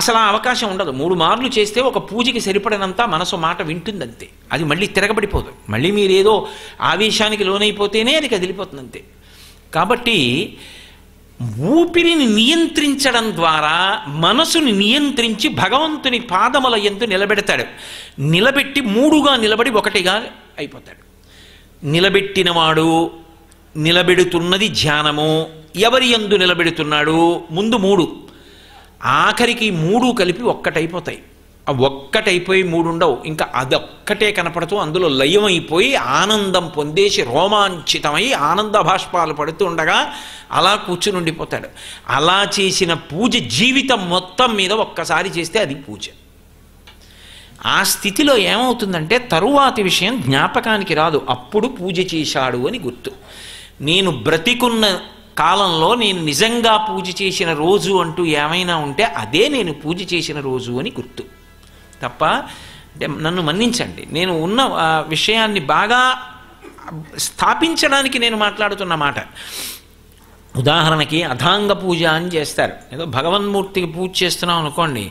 అసలు ఆ అవకాశం ఉండదు మూడు మార్లు చేస్తే ఒక పూజకి సరిపడినంత మనసు మాట వింటుంది అంతే అది మళ్ళీ తిరగబడిపోదు మళ్ళీ మీరు ఏదో ఆవేశానికి లోనైపోతేనే అది కదిలిపోతుంది అంతే కాబట్టి ఊపిరిని నియంత్రించడం ద్వారా మనసుని నియంత్రించి భగవంతుని పాదముల ఎందు నిలబెడతాడు నిలబెట్టి మూడుగా నిలబడి ఒకటిగా అయిపోతాడు నిలబెట్టినవాడు నిలబెడుతున్నది ధ్యానము ఎవరి ఎందు నిలబెడుతున్నాడు ముందు మూడు ఆఖరికి మూడు కలిపి ఒక్కటైపోతాయి ఆ ఒక్కటైపోయి ఉండవు ఇంకా అదొక్కటే కనపడుతూ అందులో లయమైపోయి ఆనందం పొందేసి రోమాంచితమై ఆనంద భాష్పాలు పడుతూ ఉండగా అలా కూర్చుని ఉండిపోతాడు అలా చేసిన పూజ జీవితం మొత్తం మీద ఒక్కసారి చేస్తే అది పూజ ఆ స్థితిలో ఏమవుతుందంటే తరువాతి విషయం జ్ఞాపకానికి రాదు అప్పుడు పూజ చేశాడు అని గుర్తు నేను బ్రతికున్న కాలంలో నేను నిజంగా పూజ చేసిన రోజు అంటూ ఏమైనా ఉంటే అదే నేను పూజ చేసిన రోజు అని గుర్తు తప్ప నన్ను మన్నించండి నేను ఉన్న విషయాన్ని బాగా స్థాపించడానికి నేను మాట్లాడుతున్న మాట ఉదాహరణకి అథాంగ పూజ అని చేస్తారు ఏదో భగవన్మూర్తికి పూజ చేస్తున్నాం అనుకోండి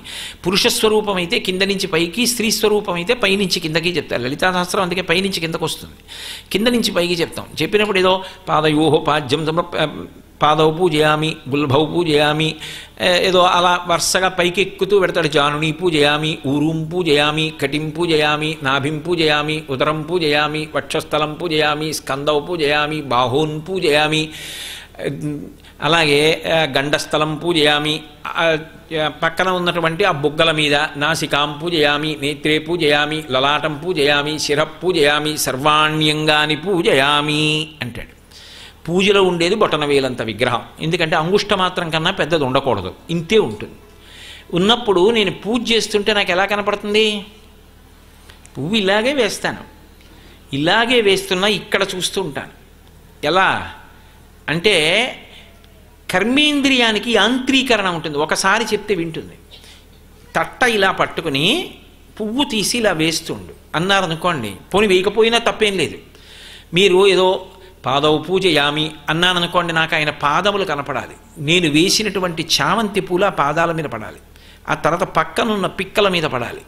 పురుష స్వరూపం అయితే కింద నుంచి పైకి స్త్రీ స్వరూపం అయితే పైనుంచి కిందకి చెప్తారు లలితాశాస్త్రం అందుకే పైనుంచి కిందకు వస్తుంది కింద నుంచి పైకి చెప్తాం చెప్పినప్పుడు ఏదో పాదయోహో పాద్యం పాదవు పూజయామి బుల్భవు పూజయామి ఏదో అలా వరుసగా పైకి ఎక్కుతూ పెడతాడు జానుని పూజయామి ఊరుం పూజయామి కటిం పూజయామి నాభిం పూజయామి ఉదరం పూజయామి వక్షస్థలం పూజయామి స్కందవు పూజయామి బాహూన్ పూజయామి అలాగే గండస్థలం పూజయామి పక్కన ఉన్నటువంటి ఆ బుగ్గల మీద నాసికాం పూజయామి నేత్రే పూజయామి లలాటం పూజయామి శిర పూజయామి సర్వాణ్యంగాని పూజయామి అంటాడు పూజలో ఉండేది బొటనవేలంత విగ్రహం ఎందుకంటే అంగుష్ట మాత్రం కన్నా పెద్దది ఉండకూడదు ఇంతే ఉంటుంది ఉన్నప్పుడు నేను పూజ చేస్తుంటే నాకు ఎలా కనపడుతుంది పువ్వు ఇలాగే వేస్తాను ఇలాగే వేస్తున్నా ఇక్కడ చూస్తూ ఉంటాను ఎలా అంటే కర్మేంద్రియానికి యాంత్రీకరణ ఉంటుంది ఒకసారి చెప్తే వింటుంది తట్ట ఇలా పట్టుకుని పువ్వు తీసి ఇలా వేస్తుండు అన్నారనుకోండి పోని వేయకపోయినా తప్పేం లేదు మీరు ఏదో పాదవు యామి అన్నాననుకోండి నాకు ఆయన పాదములు కనపడాలి నేను వేసినటువంటి చామంతి పూల ఆ పాదాల మీద పడాలి ఆ తర్వాత పక్కనున్న పిక్కల మీద పడాలి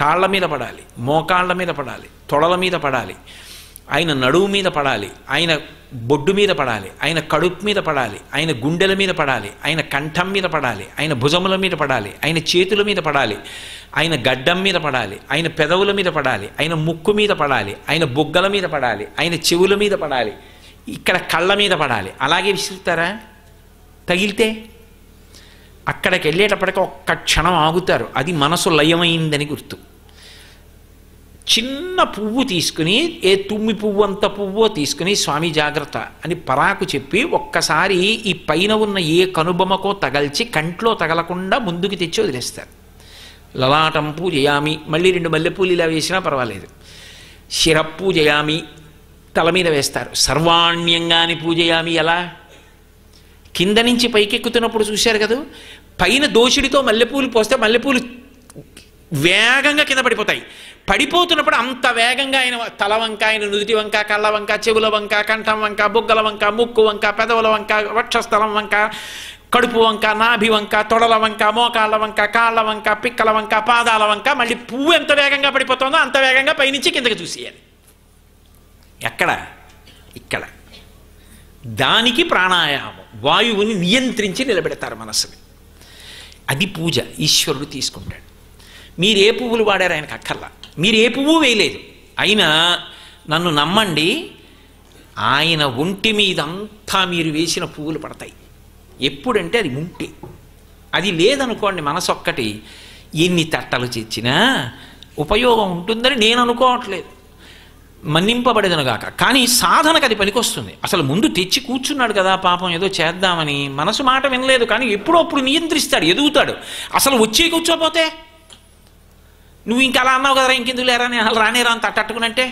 కాళ్ళ మీద పడాలి మోకాళ్ళ మీద పడాలి తొడల మీద పడాలి ఆయన నడువు మీద పడాలి ఆయన బొడ్డు మీద పడాలి ఆయన కడుపు మీద పడాలి ఆయన గుండెల మీద పడాలి ఆయన కంఠం మీద పడాలి ఆయన భుజముల మీద పడాలి ఆయన చేతుల మీద పడాలి ఆయన గడ్డం మీద పడాలి ఆయన పెదవుల మీద పడాలి ఆయన ముక్కు మీద పడాలి ఆయన బొగ్గల మీద పడాలి ఆయన చెవుల మీద పడాలి ఇక్కడ కళ్ళ మీద పడాలి అలాగే విసిరుతారా తగిలితే అక్కడికి వెళ్ళేటప్పటికి ఒక్క క్షణం ఆగుతారు అది మనసు లయమైందని గుర్తు చిన్న పువ్వు తీసుకుని ఏ తుమ్మి పువ్వు అంత పువ్వో తీసుకుని స్వామి జాగ్రత్త అని పరాకు చెప్పి ఒక్కసారి ఈ పైన ఉన్న ఏ కనుబొమ్మకో తగల్చి కంట్లో తగలకుండా ముందుకు తెచ్చి వదిలేస్తారు లలాటం జయామి మళ్ళీ రెండు మల్లెపూలు ఇలా వేసినా పర్వాలేదు శిరప్పు జయామి తల మీద వేస్తారు సర్వాణ్యంగాని పూజయామి ఎలా కింద నుంచి పైకెక్కుతున్నప్పుడు చూశారు కదా పైన దోషుడితో మల్లెపూలు పోస్తే మల్లెపూలు వేగంగా కింద పడిపోతాయి పడిపోతున్నప్పుడు అంత వేగంగా ఆయన తల వంక ఆయన నుదుటి వంక కళ్ళ వంక చెవుల వంక కంఠం వంక బుగ్గల వంక ముక్కు వంక పెదవుల వంక వక్షస్థలం వంక కడుపు వంక నాభి వంక తొడల వంక మోకాళ్ళ వంక కాళ్ళ వంక పిక్కల వంక పాదాల వంక మళ్ళీ పువ్వు ఎంత వేగంగా పడిపోతుందో అంత వేగంగా పైనుంచి కిందకి చూసేయాలి ఎక్కడ ఇక్కడ దానికి ప్రాణాయామం వాయువుని నియంత్రించి నిలబెడతారు మనసుని అది పూజ ఈశ్వరుడు తీసుకుంటాడు మీరు ఏ పువ్వులు వాడారు ఆయనకు అక్కర్లా మీరు ఏ పువ్వు వేయలేదు అయినా నన్ను నమ్మండి ఆయన ఒంటి మీదంతా మీరు వేసిన పువ్వులు పడతాయి ఎప్పుడంటే అది ఉంటి అది లేదనుకోండి మనసొక్కటి ఎన్ని తట్టలు చేర్చినా ఉపయోగం ఉంటుందని నేను అనుకోవట్లేదు మన్నింపబడేదనుగాక కానీ సాధనకు అది పనికొస్తుంది అసలు ముందు తెచ్చి కూర్చున్నాడు కదా పాపం ఏదో చేద్దామని మనసు మాట వినలేదు కానీ ఎప్పుడో అప్పుడు నియంత్రిస్తాడు ఎదుగుతాడు అసలు వచ్చి కూర్చోపోతే నువ్వు ఇంకా అలా అన్నావు కదా ఇంకెందుకు లేరా నేను అలా రానేరా అంత అట్టట్టుకునంటే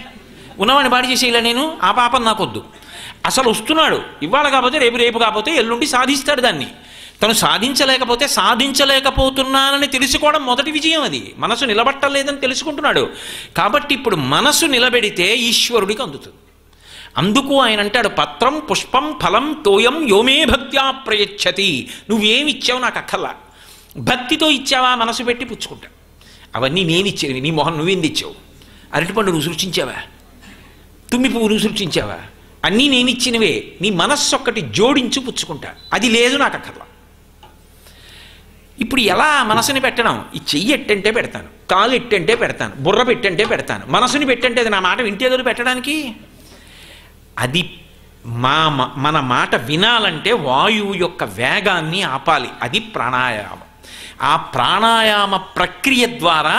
ఉన్నవాడిని బాడి చేసేయలే నేను ఆ పాపం నాకొద్దు అసలు వస్తున్నాడు ఇవాళ కాకపోతే రేపు రేపు కాకపోతే ఎల్లుండి సాధిస్తాడు దాన్ని తను సాధించలేకపోతే సాధించలేకపోతున్నానని తెలుసుకోవడం మొదటి విజయం అది మనసు నిలబట్టలేదని తెలుసుకుంటున్నాడు కాబట్టి ఇప్పుడు మనసు నిలబెడితే ఈశ్వరుడికి అందుతుంది అందుకు ఆయన అంటాడు పత్రం పుష్పం ఫలం తోయం యోమే భక్త్యా ప్రయచ్చతి నువ్వేమిచ్చావు నాకు అక్కల్లా భక్తితో ఇచ్చావా మనసు పెట్టి పుచ్చుకుంటాడు అవన్నీ నేను నేనిచ్చావు నీ మొహం నువ్వేం తెచ్చావు అరటిపండు నువ్వు సృష్టించావా తుమ్మి పువ్వు నువ్వు సృష్టించావా అన్నీ నేనిచ్చినవే నీ మనస్సు ఒక్కటి జోడించి పుచ్చుకుంటా అది లేదు నాకు అక్కడ ఇప్పుడు ఎలా మనసుని పెట్టడం ఈ చెయ్యి ఎట్టంటే పెడతాను కాలు ఎట్టంటే పెడతాను బుర్ర పెట్టంటే పెడతాను మనసుని పెట్టంటే అది నా మాట వింటేదో పెట్టడానికి అది మా మన మాట వినాలంటే వాయువు యొక్క వేగాన్ని ఆపాలి అది ప్రాణాయామం ఆ ప్రాణాయామ ప్రక్రియ ద్వారా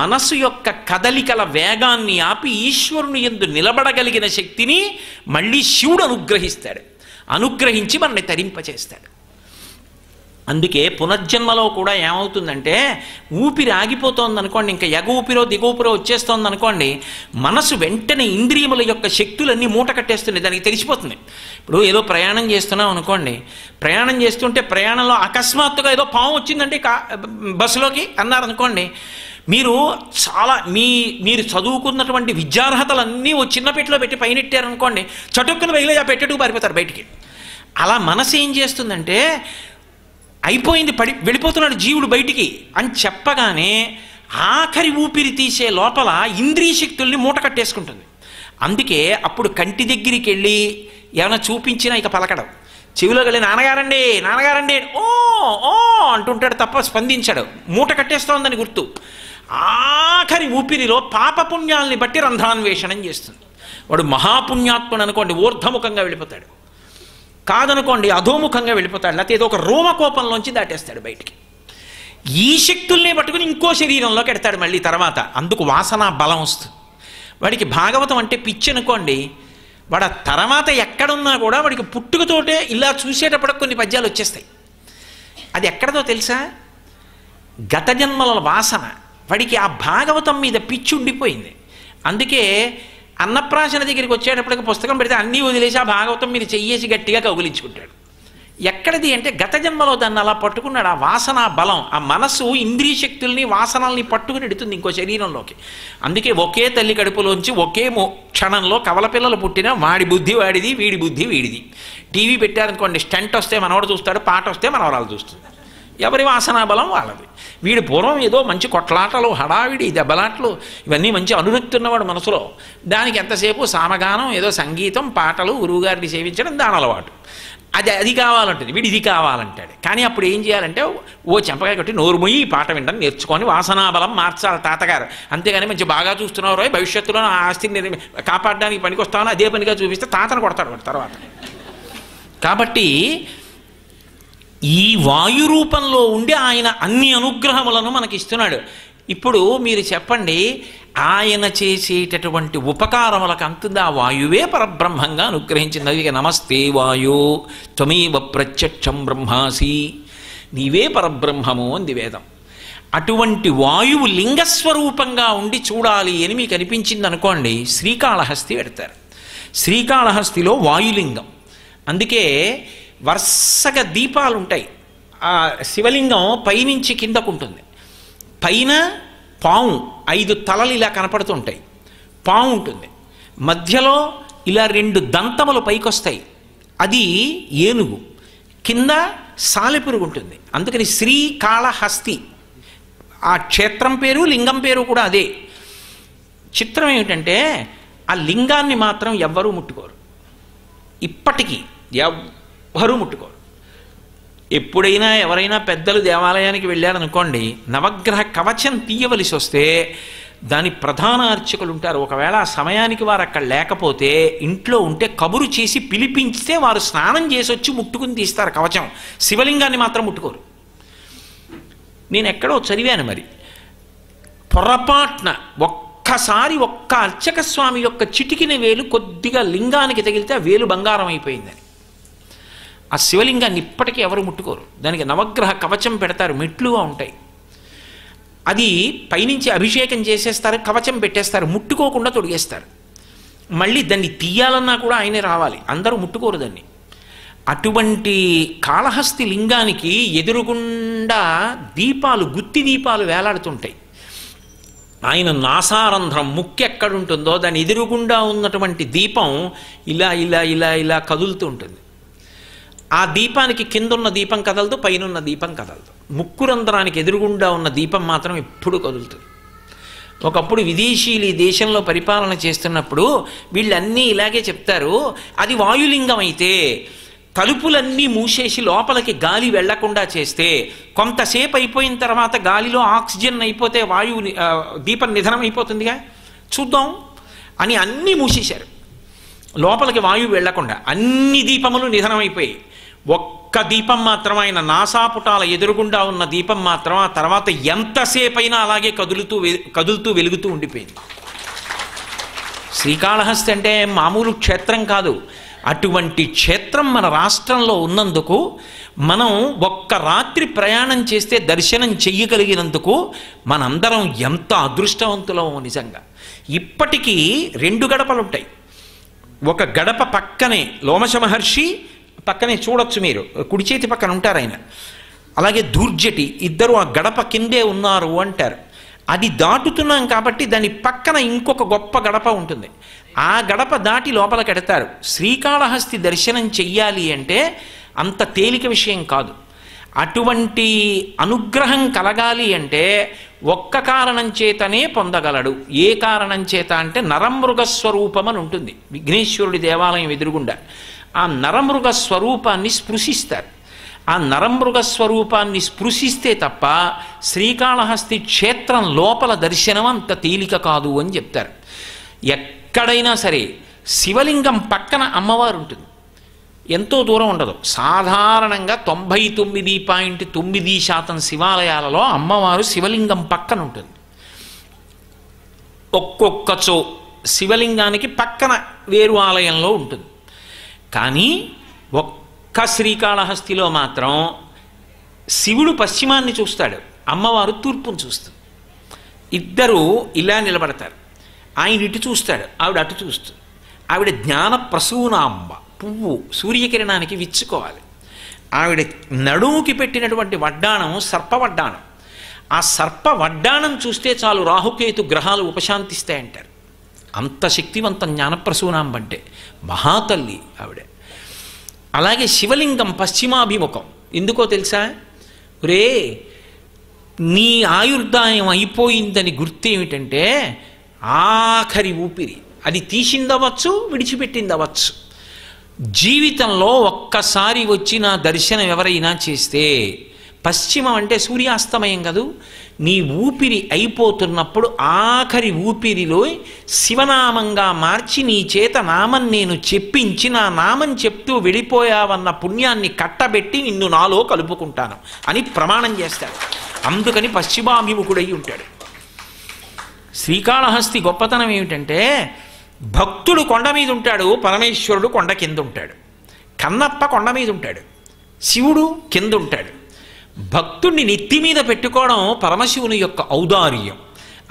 మనసు యొక్క కదలికల వేగాన్ని ఆపి ఈశ్వరుని ఎందు నిలబడగలిగిన శక్తిని మళ్ళీ శివుడు అనుగ్రహిస్తాడు అనుగ్రహించి మనల్ని తరింపచేస్తాడు అందుకే పునర్జన్మలో కూడా ఏమవుతుందంటే ఊపిరి ఆగిపోతోంది అనుకోండి ఇంకా ఎగ ఊపిరో దిగ ఊపిరో వచ్చేస్తోంది అనుకోండి మనసు వెంటనే ఇంద్రియముల యొక్క శక్తులన్నీ మూట కట్టేస్తున్నాయి దానికి తెలిసిపోతుంది ఇప్పుడు ఏదో ప్రయాణం చేస్తున్నాం అనుకోండి ప్రయాణం చేస్తుంటే ప్రయాణంలో అకస్మాత్తుగా ఏదో పాము వచ్చిందంటే కా బస్సులోకి అన్నారనుకోండి మీరు చాలా మీ మీరు చదువుకున్నటువంటి విద్యార్హతలన్నీ ఓ చిన్న పెట్టిలో పెట్టి పైనెట్టారనుకోండి చటుక్కున వెయ్యలేదు ఆ పెట్టేట్టుకు పారిపోతారు బయటికి అలా మనసు ఏం చేస్తుందంటే అయిపోయింది పడి వెళ్ళిపోతున్నాడు జీవుడు బయటికి అని చెప్పగానే ఆఖరి ఊపిరి తీసే లోపల ఇంద్రియ శక్తుల్ని మూట కట్టేసుకుంటుంది అందుకే అప్పుడు కంటి దగ్గరికి వెళ్ళి ఏమైనా చూపించినా ఇక పలకడం చెవిలో వెళ్ళి నాన్నగారండి నాన్నగారండి ఓ ఓ అంటుంటాడు తప్ప స్పందించాడు మూట కట్టేస్తోందని గుర్తు ఆఖరి ఊపిరిలో పాపపుణ్యాలని బట్టి రంధ్రాన్వేషణం చేస్తుంది వాడు మహాపుణ్యాత్ముడు అనుకోండి ఊర్ధముఖంగా వెళ్ళిపోతాడు కాదనుకోండి అధోముఖంగా వెళ్ళిపోతాడు లేకపోతే ఏదో ఒక రోమకోపంలోంచి దాటేస్తాడు బయటికి ఈ శక్తుల్ని పట్టుకుని ఇంకో శరీరంలోకి ఎడతాడు మళ్ళీ తర్వాత అందుకు వాసన బలం వస్తుంది వాడికి భాగవతం అంటే పిచ్చి అనుకోండి వాడు తర్వాత ఎక్కడున్నా కూడా వాడికి పుట్టుకతోటే ఇలా చూసేటప్పుడు కొన్ని పద్యాలు వచ్చేస్తాయి అది ఎక్కడదో తెలుసా గత జన్మల వాసన వాడికి ఆ భాగవతం మీద పిచ్చి ఉండిపోయింది అందుకే అన్నప్రాసన దగ్గరికి వచ్చేటప్పటికి పుస్తకం పెడితే అన్నీ వదిలేసి ఆ భాగవతం మీరు చెయ్యేసి గట్టిగా కౌగులించుకుంటాడు ఎక్కడిది అంటే గత జన్మలో దాన్ని అలా పట్టుకున్నాడు ఆ వాసన బలం ఆ మనస్సు ఇంద్రియ శక్తుల్ని వాసనల్ని పట్టుకుని ఎడుతుంది ఇంకో శరీరంలోకి అందుకే ఒకే తల్లి కడుపులోంచి ఒకే క్షణంలో కవల పిల్లలు పుట్టినా వాడి బుద్ధి వాడిది వీడి బుద్ధి వీడిది టీవీ పెట్టారనుకోండి స్టంట్ వస్తే మనవాడు చూస్తాడు పాట వస్తే మనవరాలు చూస్తుంది ఎవరి వాసనా బలం వాళ్ళది వీడి పూర్వం ఏదో మంచి కొట్లాటలు హడావిడి దెబ్బలాట్లు ఇవన్నీ మంచి అనురక్తి ఉన్నవాడు మనసులో దానికి ఎంతసేపు సామగానం ఏదో సంగీతం పాటలు గురువుగారిని సేవించడం దాని అలవాటు అది అది కావాలంటుంది వీడు ఇది కావాలంటాడు కానీ అప్పుడు ఏం చేయాలంటే ఓ చెంపకాయ కట్టి నోరుమొయ్యి ఈ పాట వినడం నేర్చుకొని వాసనాబలం మార్చాలి తాతగారు అంతేగాని మంచి బాగా చూస్తున్నారు భవిష్యత్తులో భవిష్యత్తులో ఆస్తిని కాపాడడానికి వస్తామని అదే పనిగా చూపిస్తే తాతను కొడతాడు తర్వాత కాబట్టి ఈ వాయు రూపంలో ఉండి ఆయన అన్ని అనుగ్రహములను మనకి ఇస్తున్నాడు ఇప్పుడు మీరు చెప్పండి ఆయన చేసేటటువంటి ఉపకారములకు అంతుందా వాయువే పరబ్రహ్మంగా అనుగ్రహించింది అది నమస్తే వాయు త్వమేవ ప్రత్యక్షం బ్రహ్మాసి నీవే పరబ్రహ్మము అంది వేదం అటువంటి వాయువు లింగస్వరూపంగా ఉండి చూడాలి అని మీకు అనిపించింది అనుకోండి శ్రీకాళహస్తి పెడతారు శ్రీకాళహస్తిలో వాయులింగం అందుకే వరుసగా దీపాలు ఉంటాయి ఆ శివలింగం పైనుంచి కిందకు ఉంటుంది పైన పాము ఐదు తలలు ఇలా కనపడుతుంటాయి పాము ఉంటుంది మధ్యలో ఇలా రెండు దంతములు పైకొస్తాయి అది ఏనుగు కింద సాలెపురుగు ఉంటుంది అందుకని శ్రీకాళహస్తి ఆ క్షేత్రం పేరు లింగం పేరు కూడా అదే చిత్రం ఏమిటంటే ఆ లింగాన్ని మాత్రం ఎవ్వరూ ముట్టుకోరు ఇప్పటికీ బరువు ముట్టుకోరు ఎప్పుడైనా ఎవరైనా పెద్దలు దేవాలయానికి వెళ్ళారనుకోండి నవగ్రహ కవచం తీయవలసి వస్తే దాని ప్రధాన అర్చకులు ఉంటారు ఒకవేళ ఆ సమయానికి వారు అక్కడ లేకపోతే ఇంట్లో ఉంటే కబురు చేసి పిలిపించితే వారు స్నానం చేసి వచ్చి ముట్టుకుని తీస్తారు కవచం శివలింగాన్ని మాత్రం ముట్టుకోరు నేను ఎక్కడో చదివాను మరి పొరపాట్న ఒక్కసారి ఒక్క అర్చక స్వామి యొక్క చిటికిన వేలు కొద్దిగా లింగానికి తగిలితే ఆ వేలు బంగారం అయిపోయిందని ఆ శివలింగాన్ని ఇప్పటికీ ఎవరు ముట్టుకోరు దానికి నవగ్రహ కవచం పెడతారు మెట్లుగా ఉంటాయి అది పైనుంచి అభిషేకం చేసేస్తారు కవచం పెట్టేస్తారు ముట్టుకోకుండా తొడిగేస్తారు మళ్ళీ దాన్ని తీయాలన్నా కూడా ఆయనే రావాలి అందరూ ముట్టుకోరు దాన్ని అటువంటి కాళహస్తి లింగానికి ఎదురుగుండా దీపాలు గుత్తి దీపాలు వేలాడుతుంటాయి ఆయన నాసారంధ్రం ముక్కెక్కడుంటుందో దాని ఎదురుగుండా ఉన్నటువంటి దీపం ఇలా ఇలా ఇలా ఇలా కదులుతూ ఉంటుంది ఆ దీపానికి కిందున్న దీపం కదలదు పైనున్న దీపం కదలదు ముక్కు రంధ్రానికి ఎదురుగుండా ఉన్న దీపం మాత్రం ఎప్పుడు కదులుతుంది ఒకప్పుడు విదేశీయులు ఈ దేశంలో పరిపాలన చేస్తున్నప్పుడు వీళ్ళన్నీ ఇలాగే చెప్తారు అది వాయులింగం అయితే తలుపులన్నీ మూసేసి లోపలికి గాలి వెళ్లకుండా చేస్తే కొంతసేపు అయిపోయిన తర్వాత గాలిలో ఆక్సిజన్ అయిపోతే వాయువు దీపం నిధనం అయిపోతుందిగా చూద్దాం అని అన్నీ మూసేశారు లోపలికి వాయువు వెళ్లకుండా అన్ని దీపములు నిధనమైపోయాయి ఒక్క దీపం మాత్రం ఆయన నాసాపుటాల ఎదురుగుండా ఉన్న దీపం మాత్రం ఆ తర్వాత ఎంతసేపైనా అలాగే కదులుతూ కదులుతూ వెలుగుతూ ఉండిపోయింది శ్రీకాళహస్తి అంటే మామూలు క్షేత్రం కాదు అటువంటి క్షేత్రం మన రాష్ట్రంలో ఉన్నందుకు మనం ఒక్క రాత్రి ప్రయాణం చేస్తే దర్శనం చెయ్యగలిగినందుకు మనందరం ఎంత అదృష్టవంతులమో నిజంగా ఇప్పటికీ రెండు గడపలుంటాయి ఒక గడప పక్కనే లోమశ మహర్షి పక్కనే చూడొచ్చు మీరు కుడి చేతి పక్కన ఉంటారు ఆయన అలాగే దూర్జటి ఇద్దరు ఆ గడప కిందే ఉన్నారు అంటారు అది దాటుతున్నాం కాబట్టి దాని పక్కన ఇంకొక గొప్ప గడప ఉంటుంది ఆ గడప దాటి లోపల కడతారు శ్రీకాళహస్తి దర్శనం చెయ్యాలి అంటే అంత తేలిక విషయం కాదు అటువంటి అనుగ్రహం కలగాలి అంటే ఒక్క కారణం చేతనే పొందగలడు ఏ కారణం చేత అంటే నరమృగస్వరూపం అని ఉంటుంది విఘ్నేశ్వరుడి దేవాలయం ఎదురుగుండా ఆ నరమృగ స్వరూపాన్ని స్పృశిస్తారు ఆ నరమృగ స్వరూపాన్ని స్పృశిస్తే తప్ప శ్రీకాళహస్తి క్షేత్రం లోపల దర్శనం అంత తేలిక కాదు అని చెప్తారు ఎక్కడైనా సరే శివలింగం పక్కన అమ్మవారు ఉంటుంది ఎంతో దూరం ఉండదు సాధారణంగా తొంభై తొమ్మిది పాయింట్ తొమ్మిది శాతం శివాలయాలలో అమ్మవారు శివలింగం పక్కన ఉంటుంది ఒక్కొక్కచో శివలింగానికి పక్కన వేరు ఆలయంలో ఉంటుంది కానీ ఒక్క శ్రీకాళహస్తిలో మాత్రం శివుడు పశ్చిమాన్ని చూస్తాడు అమ్మవారు తూర్పును చూస్తుంది ఇద్దరు ఇలా నిలబడతారు ఆయన ఇటు చూస్తాడు ఆవిడ అటు చూస్తుంది ఆవిడ జ్ఞాన ప్రసూనాంబ పువ్వు సూర్యకిరణానికి విచ్చుకోవాలి ఆవిడ నడుముకి పెట్టినటువంటి వడ్డాణం సర్పవడ్డాణం ఆ సర్ప వడ్డాణం చూస్తే చాలు రాహుకేతు గ్రహాలు ఉపశాంతిస్తాయంటారు అంత శక్తివంత జ్ఞానప్రసూనాంబంటే మహాతల్లి ఆవిడ అలాగే శివలింగం పశ్చిమాభిముఖం ఎందుకో తెలుసా రే నీ ఆయుర్దాయం అయిపోయిందని గుర్తు ఏమిటంటే ఆఖరి ఊపిరి అది తీసిందవచ్చు విడిచిపెట్టిందవచ్చు జీవితంలో ఒక్కసారి వచ్చి నా దర్శనం ఎవరైనా చేస్తే పశ్చిమం అంటే సూర్యాస్తమయం కదూ నీ ఊపిరి అయిపోతున్నప్పుడు ఆఖరి ఊపిరిలో శివనామంగా మార్చి నీ చేత నామం నేను చెప్పించి నా నామం చెప్తూ వెళ్ళిపోయావన్న పుణ్యాన్ని కట్టబెట్టి నిన్ను నాలో కలుపుకుంటాను అని ప్రమాణం చేస్తాడు అందుకని పశ్చిమాభిముఖుడై ఉంటాడు శ్రీకాళహస్తి గొప్పతనం ఏమిటంటే భక్తుడు కొండ మీద ఉంటాడు పరమేశ్వరుడు కొండ కింద ఉంటాడు కన్నప్ప కొండ మీద ఉంటాడు శివుడు కింద ఉంటాడు భక్తుణ్ణి నెత్తి మీద పెట్టుకోవడం పరమశివుని యొక్క ఔదార్యం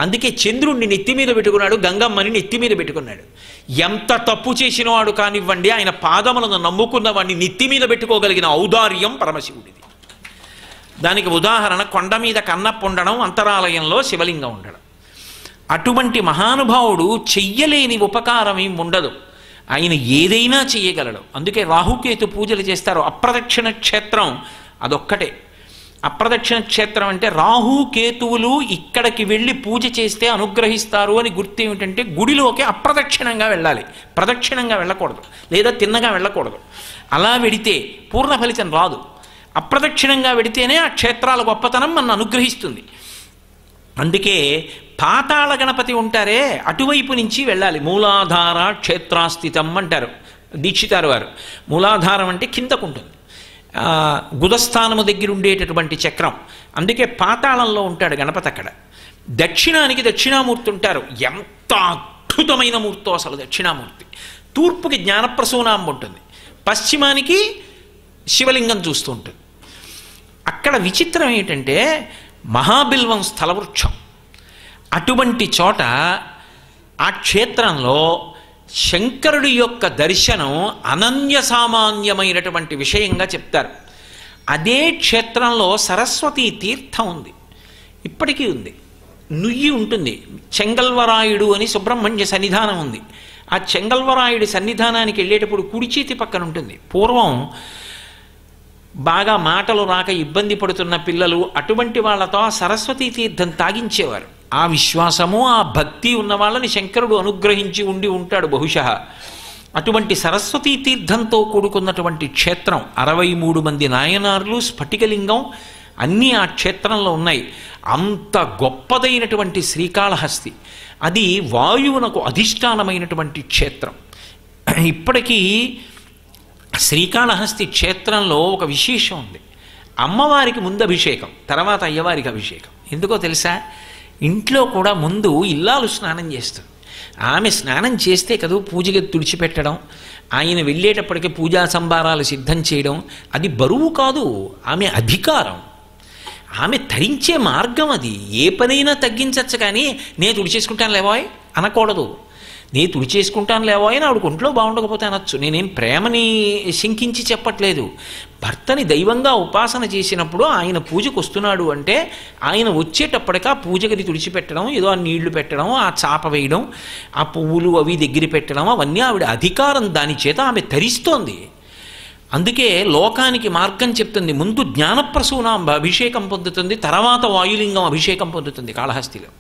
అందుకే చంద్రుణ్ణి నెత్తి మీద పెట్టుకున్నాడు గంగమ్మని నెత్తి మీద పెట్టుకున్నాడు ఎంత తప్పు చేసినవాడు కానివ్వండి ఆయన పాదములను నమ్ముకున్న వాడిని నెత్తి మీద పెట్టుకోగలిగిన ఔదార్యం పరమశివుడిది దానికి ఉదాహరణ కొండ మీద కన్నప్ప ఉండడం అంతరాలయంలో శివలింగం ఉండడం అటువంటి మహానుభావుడు చెయ్యలేని ఉపకారం ఏం ఉండదు ఆయన ఏదైనా చేయగలడు అందుకే రాహుకేతు పూజలు చేస్తారు అప్రదక్షిణ క్షేత్రం అదొక్కటే అప్రదక్షిణ క్షేత్రం అంటే రాహు కేతువులు ఇక్కడికి వెళ్ళి పూజ చేస్తే అనుగ్రహిస్తారు అని గుర్తు ఏమిటంటే గుడిలోకి అప్రదక్షిణంగా వెళ్ళాలి ప్రదక్షిణంగా వెళ్ళకూడదు లేదా తిన్నగా వెళ్ళకూడదు అలా వెడితే పూర్ణ ఫలితం రాదు అప్రదక్షిణంగా వెడితేనే ఆ క్షేత్రాల గొప్పతనం మన అనుగ్రహిస్తుంది అందుకే పాతాళ గణపతి ఉంటారే అటువైపు నుంచి వెళ్ళాలి మూలాధార క్షేత్రాస్థితం అంటారు దీక్షితారు వారు మూలాధారం అంటే కిందకుంటుంది గుదస్థానము దగ్గర ఉండేటటువంటి చక్రం అందుకే పాతాళంలో ఉంటాడు గణపతి అక్కడ దక్షిణానికి దక్షిణామూర్తి ఉంటారు ఎంత అద్భుతమైన మూర్తో అసలు దక్షిణామూర్తి తూర్పుకి జ్ఞానప్రసూనాంబ ఉంటుంది పశ్చిమానికి శివలింగం చూస్తూ ఉంటుంది అక్కడ విచిత్రం ఏంటంటే మహాబిల్వం స్థలవృక్షం అటువంటి చోట ఆ క్షేత్రంలో శంకరుడి యొక్క దర్శనం అనన్య సామాన్యమైనటువంటి విషయంగా చెప్తారు అదే క్షేత్రంలో సరస్వతి తీర్థం ఉంది ఇప్పటికీ ఉంది నుయ్యి ఉంటుంది చెంగల్వరాయుడు అని సుబ్రహ్మణ్య సన్నిధానం ఉంది ఆ చెంగల్వరాయుడి సన్నిధానానికి వెళ్ళేటప్పుడు కుడిచేతి పక్కన ఉంటుంది పూర్వం బాగా మాటలు రాక ఇబ్బంది పడుతున్న పిల్లలు అటువంటి వాళ్ళతో సరస్వతీ తీర్థం తాగించేవారు ఆ విశ్వాసము ఆ భక్తి ఉన్న వాళ్ళని శంకరుడు అనుగ్రహించి ఉండి ఉంటాడు బహుశ అటువంటి సరస్వతీ తీర్థంతో కూడుకున్నటువంటి క్షేత్రం అరవై మూడు మంది నాయనార్లు స్ఫటికలింగం అన్నీ ఆ క్షేత్రంలో ఉన్నాయి అంత గొప్పదైనటువంటి శ్రీకాళహస్తి అది వాయువునకు అధిష్టానమైనటువంటి క్షేత్రం ఇప్పటికీ శ్రీకాళహస్తి క్షేత్రంలో ఒక విశేషం ఉంది అమ్మవారికి ముందు అభిషేకం తర్వాత అయ్యవారికి అభిషేకం ఎందుకో తెలుసా ఇంట్లో కూడా ముందు ఇల్లాలు స్నానం చేస్తారు ఆమె స్నానం చేస్తే కదా పూజకి తుడిచిపెట్టడం ఆయన వెళ్ళేటప్పటికీ పూజా సంభారాలు సిద్ధం చేయడం అది బరువు కాదు ఆమె అధికారం ఆమె తరించే మార్గం అది ఏ పనైనా తగ్గించవచ్చు కానీ నేను తుడిచేసుకుంటాను లేవాయ్ అనకూడదు నీ తుడి చేసుకుంటాను లేవో అని ఆవిడకు ఒంట్లో బాగుండకపోతే అనొచ్చు నేనేం ప్రేమని శంకించి చెప్పట్లేదు భర్తని దైవంగా ఉపాసన చేసినప్పుడు ఆయన పూజకు వస్తున్నాడు అంటే ఆయన ఆ పూజ గది తుడిచిపెట్టడం ఏదో ఆ నీళ్లు పెట్టడం ఆ చాప వేయడం ఆ పువ్వులు అవి దగ్గర పెట్టడం అవన్నీ ఆవిడ అధికారం దాని చేత ఆమె ధరిస్తోంది అందుకే లోకానికి మార్గం చెప్తుంది ముందు జ్ఞానప్రసూన అభిషేకం పొందుతుంది తర్వాత వాయులింగం అభిషేకం పొందుతుంది కాళహస్తిలో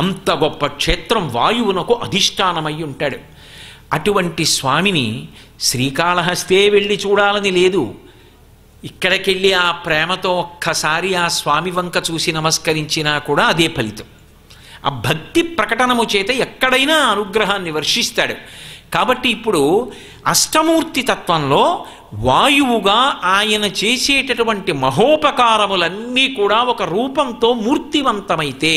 అంత గొప్ప క్షేత్రం వాయువునకు అధిష్టానమై ఉంటాడు అటువంటి స్వామిని శ్రీకాళహస్తే వెళ్ళి చూడాలని లేదు ఇక్కడికెళ్ళి ఆ ప్రేమతో ఒక్కసారి ఆ స్వామి వంక చూసి నమస్కరించినా కూడా అదే ఫలితం ఆ భక్తి ప్రకటనము చేత ఎక్కడైనా అనుగ్రహాన్ని వర్షిస్తాడు కాబట్టి ఇప్పుడు అష్టమూర్తి తత్వంలో వాయువుగా ఆయన చేసేటటువంటి మహోపకారములన్నీ కూడా ఒక రూపంతో మూర్తివంతమైతే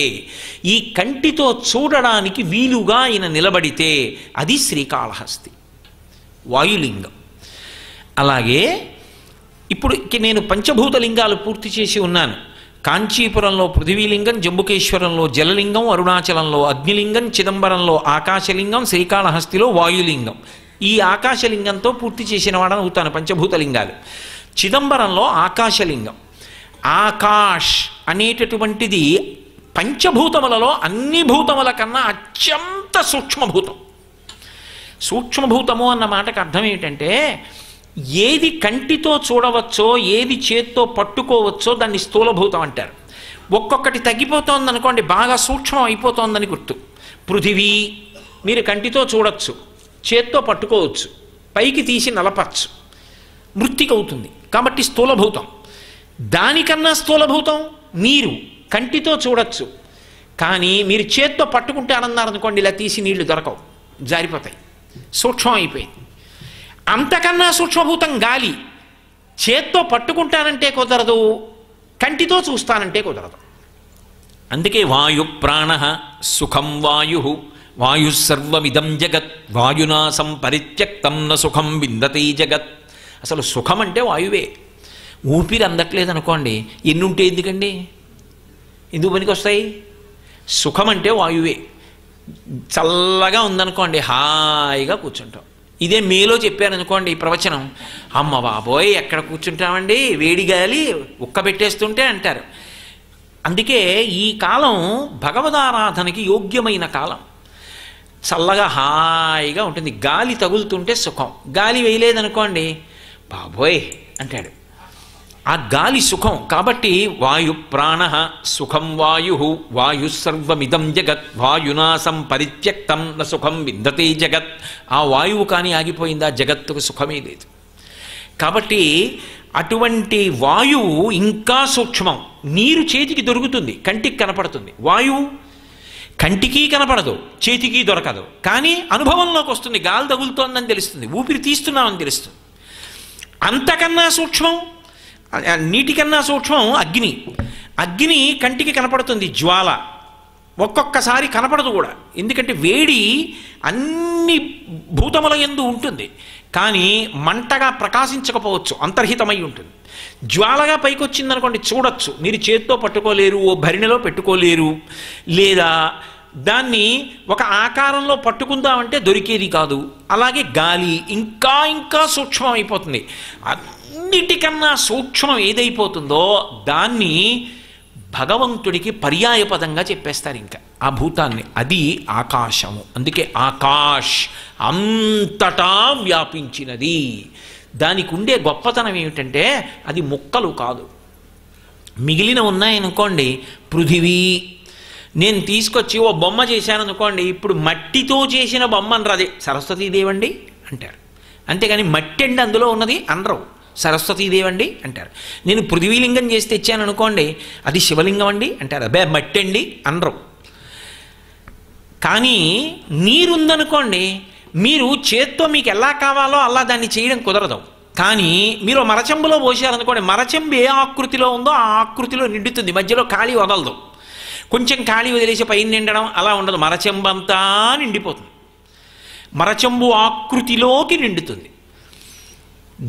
ఈ కంటితో చూడడానికి వీలుగా ఆయన నిలబడితే అది శ్రీకాళహస్తి వాయులింగం అలాగే ఇప్పుడు నేను పంచభూత లింగాలు పూర్తి చేసి ఉన్నాను కాంచీపురంలో పృథివీలింగం జంబుకేశ్వరంలో జలలింగం అరుణాచలంలో అగ్నిలింగం చిదంబరంలో ఆకాశలింగం శ్రీకాళహస్తిలో వాయులింగం ఈ ఆకాశలింగంతో పూర్తి చేసిన వాడని అవుతాను పంచభూతలింగాలు చిదంబరంలో ఆకాశలింగం ఆకాష్ అనేటటువంటిది పంచభూతములలో అన్ని భూతముల కన్నా అత్యంత సూక్ష్మభూతం సూక్ష్మభూతము అన్న మాటకు అర్థం ఏమిటంటే ఏది కంటితో చూడవచ్చో ఏది చేత్తో పట్టుకోవచ్చో దాన్ని స్థూలభూతం అంటారు ఒక్కొక్కటి తగ్గిపోతుంది అనుకోండి బాగా సూక్ష్మం అయిపోతోందని గుర్తు పృథివీ మీరు కంటితో చూడొచ్చు చేత్తో పట్టుకోవచ్చు పైకి తీసి నలపచ్చు మృతికవుతుంది కాబట్టి స్థూలభూతం దానికన్నా స్థూలభూతం మీరు కంటితో చూడొచ్చు కానీ మీరు చేత్తో పట్టుకుంటే అనుకోండి ఇలా తీసి నీళ్లు దొరకవు జారిపోతాయి సూక్ష్మం అయిపోయింది అంతకన్నా సూక్ష్మభూతం గాలి చేత్తో పట్టుకుంటానంటే కుదరదు కంటితో చూస్తానంటే కుదరదు అందుకే వాయు ప్రాణ సుఖం వాయు సర్వమిదం జగత్ వాయునాసం పరిత్యక్తం న సుఖం విందతి జగత్ అసలు సుఖం అంటే వాయువే ఊపిరి అందట్లేదు అనుకోండి ఎన్ని ఉంటే ఎందుకండి ఎందుకు పనికి వస్తాయి సుఖం అంటే వాయువే చల్లగా ఉందనుకోండి హాయిగా కూర్చుంటాం ఇదే మేలో చెప్పారనుకోండి ఈ ప్రవచనం అమ్మ బాబోయ్ ఎక్కడ కూర్చుంటామండి వేడి గాలి ఉక్కబెట్టేస్తుంటే అంటారు అందుకే ఈ కాలం భగవదారాధనకి యోగ్యమైన కాలం చల్లగా హాయిగా ఉంటుంది గాలి తగులుతుంటే సుఖం గాలి వేయలేదనుకోండి బాబోయ్ అంటాడు ఆ గాలి సుఖం కాబట్టి వాయు ప్రాణ సుఖం వాయు వాయు సర్వమిదం జగత్ వాయునాసం పరిత్యక్తం న సుఖం విందతే జగత్ ఆ వాయువు కానీ ఆగిపోయిందా జగత్తుకు సుఖమే లేదు కాబట్టి అటువంటి వాయువు ఇంకా సూక్ష్మం నీరు చేతికి దొరుకుతుంది కంటికి కనపడుతుంది వాయువు కంటికి కనపడదు చేతికి దొరకదు కానీ అనుభవంలోకి వస్తుంది గాలి తగులుతోందని తెలుస్తుంది ఊపిరి తీస్తున్నామని తెలుస్తుంది అంతకన్నా సూక్ష్మం నీటికన్నా సూక్ష్మం అగ్ని అగ్ని కంటికి కనపడుతుంది జ్వాల ఒక్కొక్కసారి కనపడదు కూడా ఎందుకంటే వేడి అన్ని భూతముల ఎందు ఉంటుంది కానీ మంటగా ప్రకాశించకపోవచ్చు అంతర్హితమై ఉంటుంది జ్వాలగా పైకి వచ్చిందనుకోండి చూడొచ్చు మీరు చేతితో పట్టుకోలేరు ఓ భరిణిలో పెట్టుకోలేరు లేదా దాన్ని ఒక ఆకారంలో పట్టుకుందామంటే దొరికేది కాదు అలాగే గాలి ఇంకా ఇంకా సూక్ష్మం అయిపోతుంది అన్నిటికన్నా సూక్ష్మం ఏదైపోతుందో దాన్ని భగవంతుడికి పర్యాయపదంగా చెప్పేస్తారు ఇంకా ఆ భూతాన్ని అది ఆకాశము అందుకే ఆకాష్ అంతటా వ్యాపించినది దానికి ఉండే గొప్పతనం ఏమిటంటే అది ముక్కలు కాదు మిగిలిన ఉన్నాయనుకోండి పృథివీ నేను తీసుకొచ్చి ఓ బొమ్మ చేశాను అనుకోండి ఇప్పుడు మట్టితో చేసిన బొమ్మ అనరు అదే సరస్వతీదేవండి అంటారు అంతేగాని మట్టి అండి అందులో ఉన్నది అనరు సరస్వతీదేవి అండి అంటారు నేను పృథ్వీలింగం చేసి తెచ్చాను అనుకోండి అది శివలింగం అండి అంటారు అబ్బే మట్టి అండి అనరు కానీ నీరుందనుకోండి మీరు చేత్తో మీకు ఎలా కావాలో అలా దాన్ని చేయడం కుదరదు కానీ మీరు మరచెంబులో పోసారనుకోండి మరచెంబు ఏ ఆకృతిలో ఉందో ఆ ఆకృతిలో నిండుతుంది మధ్యలో ఖాళీ వదలదు కొంచెం ఖాళీ వదిలేసి పైన నిండడం అలా ఉండదు మరచెంబంతా నిండిపోతుంది మరచెంబు ఆకృతిలోకి నిండుతుంది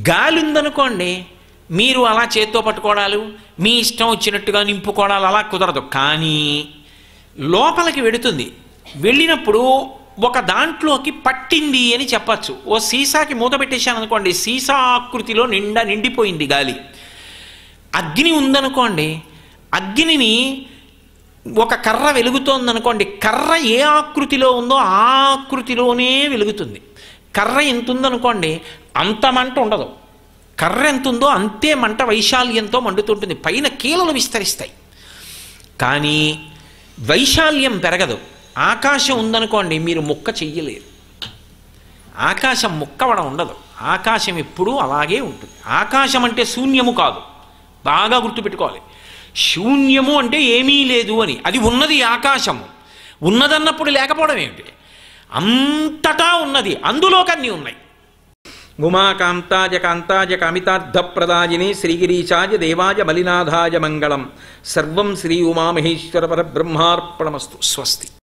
గాలి ఉందనుకోండి మీరు అలా చేత్తో పట్టుకోవడాలు మీ ఇష్టం వచ్చినట్టుగా నింపుకోవడాలు అలా కుదరదు కానీ లోపలికి వెడుతుంది వెళ్ళినప్పుడు ఒక దాంట్లోకి పట్టింది అని చెప్పచ్చు ఓ సీసాకి మూత పెట్టేశాను అనుకోండి సీసా ఆకృతిలో నిండా నిండిపోయింది గాలి అగ్ని ఉందనుకోండి అగ్నిని ఒక కర్ర వెలుగుతోందనుకోండి కర్ర ఏ ఆకృతిలో ఉందో ఆ ఆకృతిలోనే వెలుగుతుంది కర్ర ఎంత ఉందనుకోండి అంత మంట ఉండదు కర్ర ఎంత ఉందో అంతే మంట వైశాల్యంతో మండుతుంటుంది పైన కీలలు విస్తరిస్తాయి కానీ వైశాల్యం పెరగదు ఆకాశం ఉందనుకోండి మీరు ముక్క చెయ్యలేరు ఆకాశం ముక్కవడం ఉండదు ఆకాశం ఎప్పుడూ అలాగే ఉంటుంది ఆకాశం అంటే శూన్యము కాదు బాగా గుర్తుపెట్టుకోవాలి శూన్యము అంటే ఏమీ లేదు అని అది ఉన్నది ఆకాశము ఉన్నదన్నప్పుడు లేకపోవడం ఏమిటి అంతటా ఉన్నది అందులో కన్నీ ఉన్నాయి गुमा कांताज कांताज कामितार्ध प्रदायिनी श्रीगिरीचाज देवाज मलिनाथाज मंगलम सर्व श्री उमा महेश्वर पर ब्रह्मार्पणमस्तु स्वस्ति